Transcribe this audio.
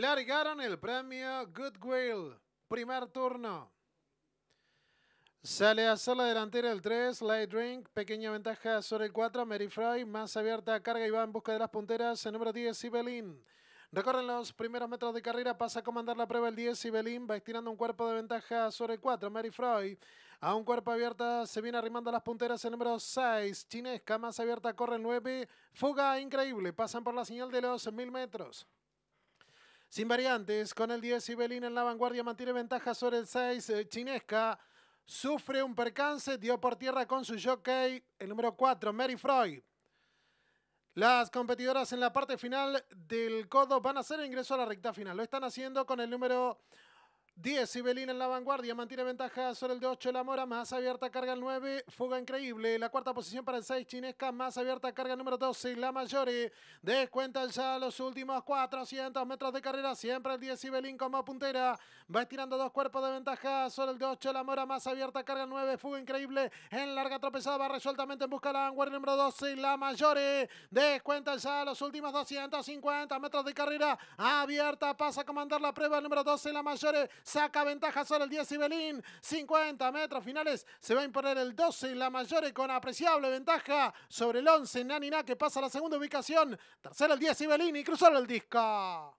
largaron el premio Goodwill, primer turno. Sale a la delantera el 3, Light Drink, pequeña ventaja sobre el 4, Mary Fry, más abierta, carga y va en busca de las punteras, el número 10, Sibelin. Recorren los primeros metros de carrera, pasa a comandar la prueba el 10, Sibelin. va estirando un cuerpo de ventaja sobre el 4, Mary Freud. A un cuerpo abierta se viene arrimando las punteras el número 6, Chinesca, más abierta corre el 9, fuga increíble, pasan por la señal de los 1000 metros. Sin variantes, con el 10 Belín en la vanguardia mantiene ventaja sobre el 6 eh, Chinesca. Sufre un percance, dio por tierra con su jockey, el número 4, Mary Freud. Las competidoras en la parte final del codo van a hacer ingreso a la recta final. Lo están haciendo con el número 10 Belín en la vanguardia, mantiene ventaja sobre el de 8 La Mora, más abierta carga el 9, fuga increíble, la cuarta posición para el 6 Chinesca, más abierta carga el número 12 La Mayore, descuentan ya los últimos 400 metros de carrera, siempre el 10 Belín como puntera, va estirando dos cuerpos de ventaja sobre el de 8 La Mora, más abierta carga el 9, fuga increíble, en larga tropezada, va resueltamente en busca de la vanguardia número 12 La Mayore, descuentan ya los últimos 250 metros de carrera, abierta, pasa a comandar la prueba el número 12 La Mayore, Saca ventaja solo el 10 Belín. 50 metros finales. Se va a imponer el 12 y la mayor con apreciable ventaja sobre el 11 Nanina que pasa a la segunda ubicación. Tercero el 10 Belín y cruzó el disco.